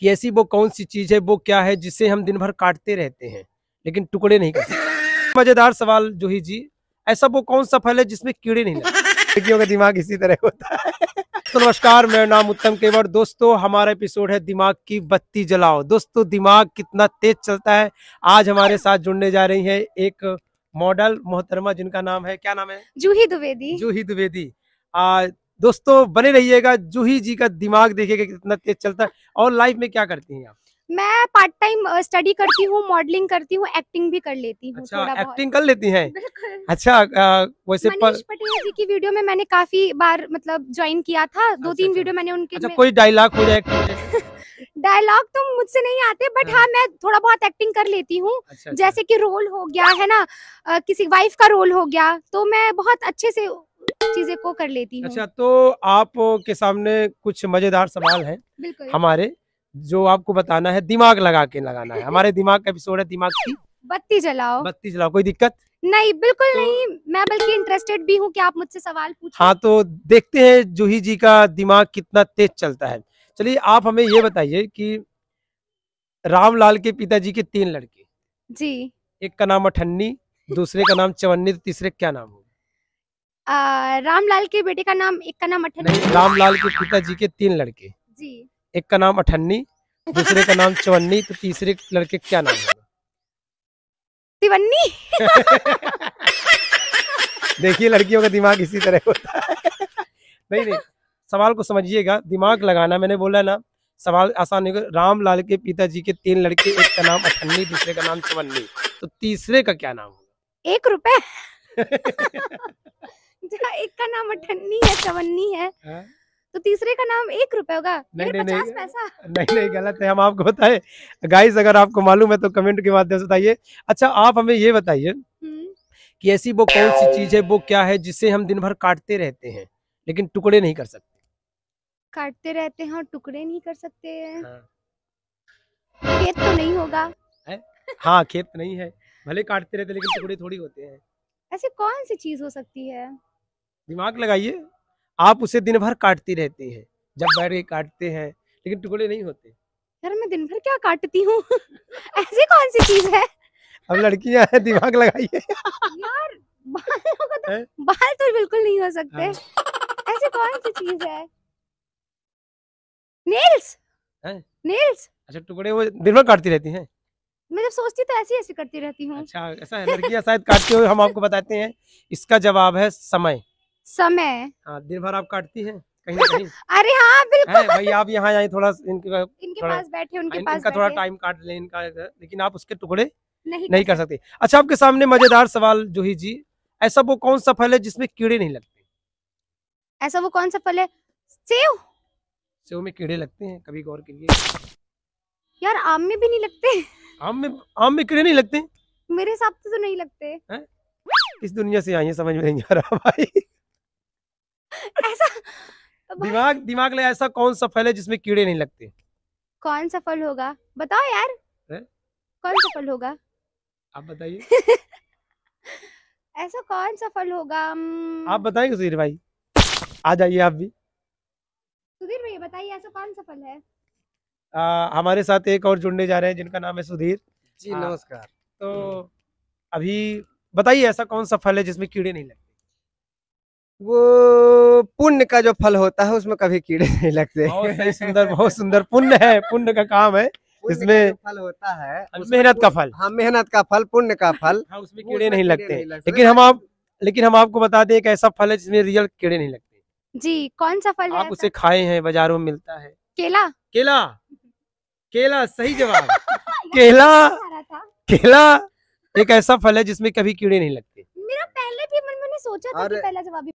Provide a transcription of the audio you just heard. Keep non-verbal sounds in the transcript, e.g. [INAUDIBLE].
कि ऐसी वो कौन सी चीज़ है वो क्या है जिसे हम दिन भर काटते रहते हैं लेकिन टुकड़े नहीं करते मज़ेदार सवाल जो ही जी ऐसा वो कौन सा फल है जिसमें कीड़े नहीं लड़कियों का दिमाग इसी तरह होता है तो नमस्कार मेरा नाम उत्तम केवर दोस्तों हमारा एपिसोड है दिमाग की बत्ती जलाओ दोस्तों दिमाग कितना तेज चलता है आज हमारे साथ जुड़ने जा रही है एक मॉडल मोहतरमा जिनका नाम है क्या नाम है जूही द्विवेदी जूही द्विवेदी दोस्तों बने रहिएगा जूही जी का दिमाग देखिएगा कितना तेज चलता है और लाइफ में क्या करती हैं आप मैं पार्ट टाइम स्टडी करती हूँ मॉडलिंग करती हूँ एक्टिंग भी कर लेती हूँ अच्छा, एक्टिंग कर लेती हैं अच्छा आ, वैसे पर... पटेल जी की वीडियो में मैंने काफी बार मतलब ज्वाइन किया था अच्छा, दो तीन वीडियो अच्छा। मैंने उनके अच्छा, में... कोई डायलॉग हो जाए डायलॉग [LAUGHS] तो मुझसे नहीं आते बट हाँ।, हाँ मैं थोड़ा बहुत एक्टिंग कर लेती हूँ अच्छा, अच्छा। जैसे की रोल हो गया है ना किसी वाइफ का रोल हो गया तो मैं बहुत अच्छे से चीजें को कर लेती हूँ अच्छा तो आप के सामने कुछ मजेदार सवाल है हमारे जो आपको बताना है दिमाग लगा के लगाना है हमारे दिमाग का एपिसोड है दिमाग की बत्ती जलाओ बत्ती जलाओ कोई दिक्कत नहीं बिल्कुल तो, नहीं मैं बल्कि इंटरेस्टेड भी हूँ कि आप मुझसे सवाल पूछ हाँ तो देखते हैं जूही जी का दिमाग कितना तेज चलता है चलिए आप हमें ये बताइए कि रामलाल के पिताजी के तीन लड़के जी एक का नाम अठन्नी दूसरे का नाम चवन्नी तो तीसरे क्या नाम होगा रामलाल के बेटे का नाम एक का नाम अठन्नी रामलाल के पिताजी के तीन लड़के जी एक का नाम अठन्नी दूसरे का नाम चवन्नी तो तीसरे लड़के क्या नाम है तिवन्नी देखिए लड़कियों का दिमाग इसी तरह होता है नहीं नहीं सवाल को समझिएगा दिमाग लगाना मैंने बोला ना सवाल आसान होगा रामलाल के पिताजी के तीन लड़के एक का नाम अठन्नी दूसरे का नाम चवन्नी तो तीसरे का क्या नाम होगा एक रुपए [LAUGHS] जहाँ एक का नाम अठन्नी है चवन्नी है हाँ? तो तीसरे का नाम एक रुपए होगा नहीं नहीं नहीं पैसा नहीं नहीं गलत है हम आपको बताए गाइस अगर आपको मालूम है तो कमेंट के माध्यम से बताइए अच्छा आप हमें ये बताइए हम्म। कि ऐसी वो कौन सी चीज है वो क्या है जिसे हम दिन भर काटते रहते हैं लेकिन टुकड़े नहीं कर सकते काटते रहते हैं और टुकड़े नहीं कर सकते हैं हाँ। खेत तो नहीं होगा हाँ खेत नहीं है भले काटते रहते लेकिन टुकड़े थोड़ी होते हैं ऐसी कौन सी चीज हो सकती है दिमाग लगाइए आप उसे दिन भर काटती रहती है जब बैठ के काटते हैं लेकिन टुकड़े नहीं होते यार मैं दिन भर क्या काटती हूँ [LAUGHS] ऐसी कौन सी चीज है अब लड़कियां हैं दिमाग लगाइए यार बाल, तो, मतलब तो बिल्कुल नहीं हो सकते हाँ। ऐसी कौन सी चीज है नेल्स नेल्स अच्छा टुकड़े वो दिन भर काटती रहती हैं मैं जब सोचती तो ऐसी ऐसी करती रहती हूँ अच्छा ऐसा लड़कियां शायद काटते हुए हम आपको बताते हैं इसका जवाब है समय समय हाँ दिन भर आप काटती है कहीं ना कहीं [LAUGHS] अरे हाँ बिल्कुल भाई आप यहाँ आए थोड़ा इनके इनके पास बैठे उनके पास इनका थोड़ा टाइम काट लें इनका लेकिन आप उसके टुकड़े नहीं नहीं कर सकते अच्छा आपके सामने मजेदार सवाल जो ही जी ऐसा वो कौन सा फल है जिसमें कीड़े नहीं लगते ऐसा वो कौन सा फल है सेव सेव में कीड़े लगते हैं कभी गौर लिए यार आम में भी नहीं लगते आम में आम में कीड़े नहीं लगते मेरे हिसाब से तो नहीं लगते है? किस दुनिया से आई है समझ में नहीं आ रहा भाई ऐसा तो दिमाग दिमाग ले ऐसा कौन सा फल है जिसमें कीड़े नहीं लगते कौन सा फल होगा बताओ यार है? कौन सा फल होगा आप बताइए [LAUGHS] ऐसा कौन सा फल होगा आप बताएंगे सुधीर भाई आ जाइए आप भी सुधीर भाई बताइए ऐसा कौन सा फल है आ, हमारे साथ एक और जुड़ने जा रहे हैं जिनका नाम है सुधीर जी नमस्कार तो हम्म। अभी बताइए ऐसा कौन सा फल है जिसमें कीड़े नहीं लगते वो पुण्य का जो फल होता है उसमें कभी कीड़े [LAUGHS] नहीं लगते सुंदर बहुत सुंदर पुण्य है पुण्य का काम है इसमें फल होता है मेहनत का फल हाँ मेहनत का फल पुण्य का फल [LAUGHS] हाँ उसमें कीड़े नहीं लगते लेकिन हम आप लेकिन हम आपको बता दें एक ऐसा फल है जिसमें रियल कीड़े नहीं लगते जी कौन सा फल आप उसे खाए हैं बाजारों में मिलता है केला केला केला सही जवाब [LAUGHS] तो केला केला एक ऐसा फल है जिसमें कभी कीड़े नहीं लगते मेरा पहले भी मन मैंने सोचा था कि पहला जवाब